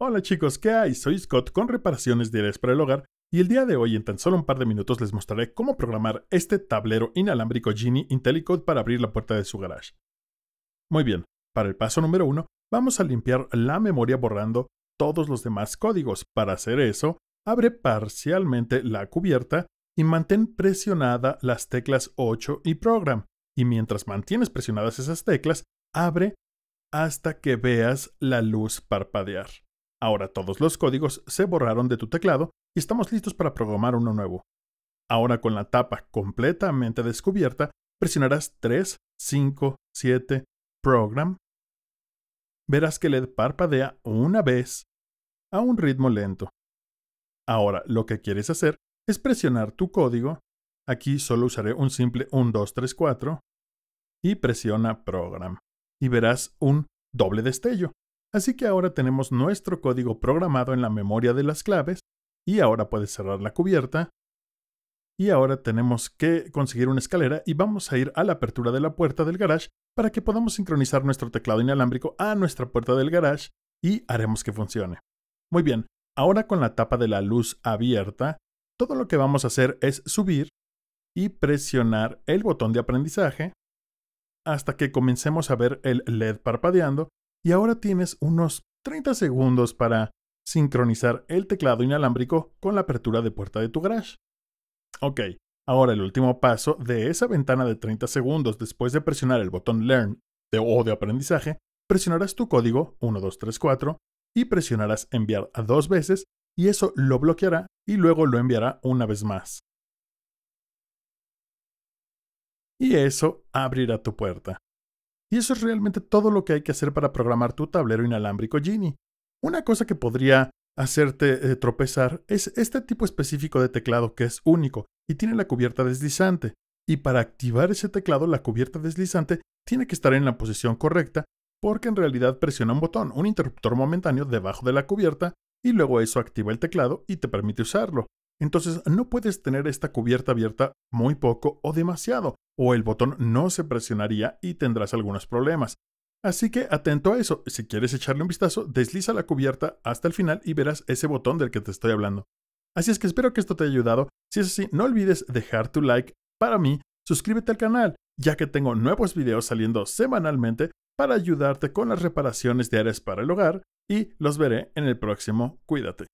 Hola chicos, ¿qué hay? Soy Scott con reparaciones diarias para el hogar y el día de hoy en tan solo un par de minutos les mostraré cómo programar este tablero inalámbrico Genie IntelliCode para abrir la puerta de su garage. Muy bien, para el paso número uno, vamos a limpiar la memoria borrando todos los demás códigos. Para hacer eso, abre parcialmente la cubierta y mantén presionadas las teclas 8 y Program. Y mientras mantienes presionadas esas teclas, abre hasta que veas la luz parpadear. Ahora todos los códigos se borraron de tu teclado y estamos listos para programar uno nuevo. Ahora con la tapa completamente descubierta, presionarás 3, 5, 7, Program. Verás que LED parpadea una vez a un ritmo lento. Ahora lo que quieres hacer es presionar tu código. Aquí solo usaré un simple 1, 2, 3, 4 y presiona Program. Y verás un doble destello. Así que ahora tenemos nuestro código programado en la memoria de las claves y ahora puedes cerrar la cubierta. Y ahora tenemos que conseguir una escalera y vamos a ir a la apertura de la puerta del garage para que podamos sincronizar nuestro teclado inalámbrico a nuestra puerta del garage y haremos que funcione. Muy bien, ahora con la tapa de la luz abierta, todo lo que vamos a hacer es subir y presionar el botón de aprendizaje hasta que comencemos a ver el LED parpadeando y ahora tienes unos 30 segundos para sincronizar el teclado inalámbrico con la apertura de puerta de tu garage. Ok, ahora el último paso de esa ventana de 30 segundos después de presionar el botón Learn de, o de aprendizaje, presionarás tu código 1234 y presionarás enviar dos veces y eso lo bloqueará y luego lo enviará una vez más. Y eso abrirá tu puerta. Y eso es realmente todo lo que hay que hacer para programar tu tablero inalámbrico Genie. Una cosa que podría hacerte eh, tropezar es este tipo específico de teclado que es único y tiene la cubierta deslizante. Y para activar ese teclado, la cubierta deslizante tiene que estar en la posición correcta porque en realidad presiona un botón, un interruptor momentáneo debajo de la cubierta y luego eso activa el teclado y te permite usarlo. Entonces no puedes tener esta cubierta abierta muy poco o demasiado, o el botón no se presionaría y tendrás algunos problemas. Así que atento a eso, si quieres echarle un vistazo, desliza la cubierta hasta el final y verás ese botón del que te estoy hablando. Así es que espero que esto te haya ayudado, si es así no olvides dejar tu like para mí, suscríbete al canal, ya que tengo nuevos videos saliendo semanalmente para ayudarte con las reparaciones diarias para el hogar y los veré en el próximo Cuídate.